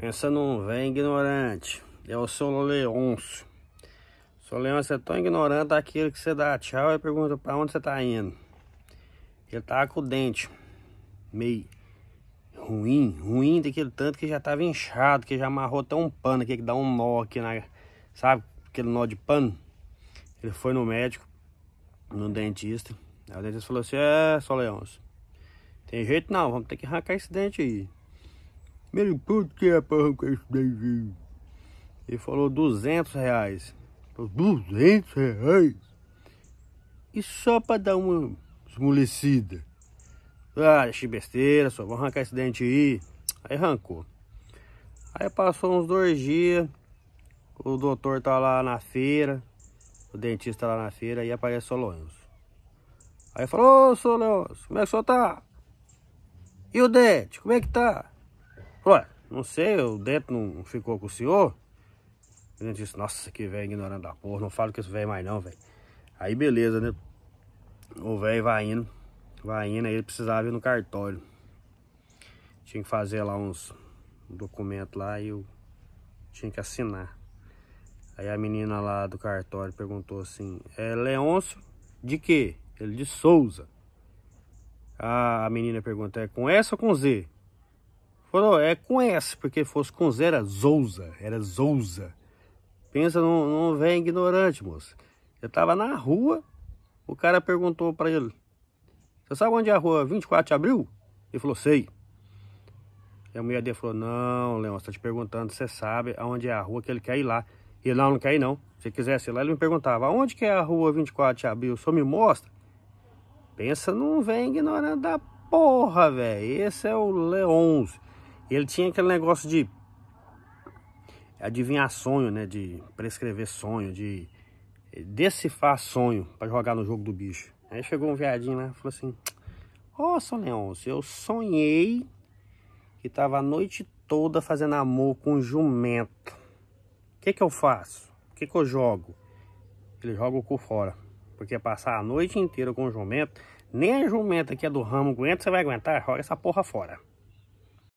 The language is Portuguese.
Pensa num vem ignorante. É o seu Leôncio. Seu Leôncio é tão ignorante daquilo que você dá tchau e pergunta pra onde você tá indo. Ele tava tá com o dente meio ruim, ruim daquele tanto que já tava inchado, que já amarrou até um pano aqui, que dá um nó aqui na. Sabe aquele nó de pano? Ele foi no médico, no dentista. Aí o dentista falou assim: É, seu Leôncio, tem jeito não, vamos ter que arrancar esse dente aí. Ele quanto que é pra arrancar isso daí? Ele falou 200 reais. 200 reais? E só pra dar uma esmolecida. Ah, deixei besteira, só vou arrancar esse dente aí. Aí arrancou. Aí passou uns dois dias, o doutor tá lá na feira, o dentista lá na feira, e aparece o Solonso. Aí falou, ô, Solonso, como é que o senhor tá? E o dente, como é que tá? Ué, não sei, o dente não ficou com o senhor? Ele disse, nossa, que velho ignorando a porra, não falo que esse velho mais não, velho. Aí beleza, né? O velho vai indo, vai indo, aí ele precisava ir no cartório. Tinha que fazer lá uns um documento lá e eu tinha que assinar. Aí a menina lá do cartório perguntou assim, é Leôncio de quê? Ele de Souza. A menina pergunta, é com S ou com Z? Falou, é com S, porque fosse com Z era Zouza, era Zouza. Pensa num, num velho ignorante, moço. Eu tava na rua, o cara perguntou para ele, você sabe onde é a rua 24 de abril? Ele falou, sei. E a mulher dele falou, não, Leão, você tá te perguntando, você sabe aonde é a rua que ele quer ir lá. Ele, não, não quer ir não. Se ele quisesse ir lá, ele me perguntava, aonde que é a rua 24 de abril? Só me mostra. Pensa num velho ignorante da porra, velho. Esse é o Leonzo. Ele tinha aquele negócio de adivinhar sonho, né? De prescrever sonho, de decifrar sonho para jogar no jogo do bicho. Aí chegou um viadinho lá né? e falou assim: Ó, São seu Leôncio, eu sonhei que tava a noite toda fazendo amor com um jumento. O que que eu faço? O que que eu jogo? Ele joga o cu fora. Porque passar a noite inteira com o jumento, nem a jumenta que é do ramo aguenta, você vai aguentar, joga essa porra fora.